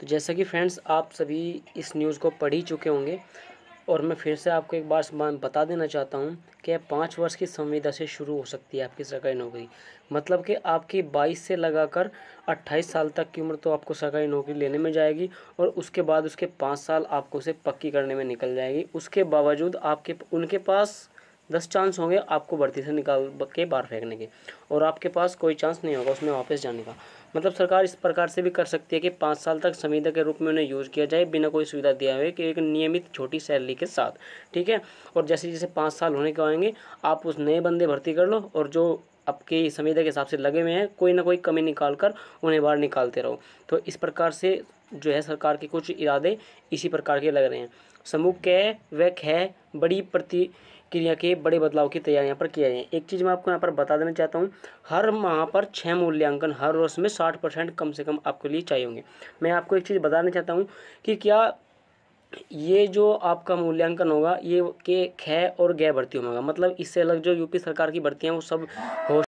तो जैसा कि फ्रेंड्स आप सभी इस न्यूज़ को पढ़ ही चुके होंगे और मैं फिर से आपको एक बार बता देना चाहता हूँ कि पाँच वर्ष की संविदा से शुरू हो सकती है आपकी सरकारी नौकरी मतलब कि आपकी बाईस से लगाकर अट्ठाईस साल तक की उम्र तो आपको सरकारी नौकरी लेने में जाएगी और उसके बाद उसके पाँच साल आपको उसे पक्की करने में निकल जाएगी उसके बावजूद आपके उनके पास दस चांस होंगे आपको भर्ती से निकाल के बाहर फेंकने के और आपके पास कोई चांस नहीं होगा उसमें वापस जाने का मतलब सरकार इस प्रकार से भी कर सकती है कि पाँच साल तक संविदा के रूप में उन्हें यूज़ किया जाए बिना कोई सुविधा दिया हुए कि एक नियमित छोटी सैलरी के साथ ठीक है और जैसे जैसे पाँच साल होने के आएंगे आप उस नए बंदे भर्ती कर लो और जो आपके संविदा के हिसाब से लगे हुए हैं कोई ना कोई कमी निकाल कर उन्हें बाहर निकालते रहो तो इस प्रकार से जो है सरकार के कुछ इरादे इसी प्रकार के लग रहे हैं समूह कै व ख बड़ी प्रतिक्रिया के बड़े बदलाव की तैयारियां पर किया जाए एक चीज़ मैं आपको यहाँ पर बता देना चाहता हूँ हर माह पर छः मूल्यांकन हर रोज में साठ परसेंट कम से कम आपके लिए चाहिए होंगे मैं आपको एक चीज़ बताना चाहता हूँ कि क्या ये जो आपका मूल्यांकन होगा ये के खै और गै भर्ती होगा मतलब इससे अलग जो यूपी सरकार की भर्ती वो सब हो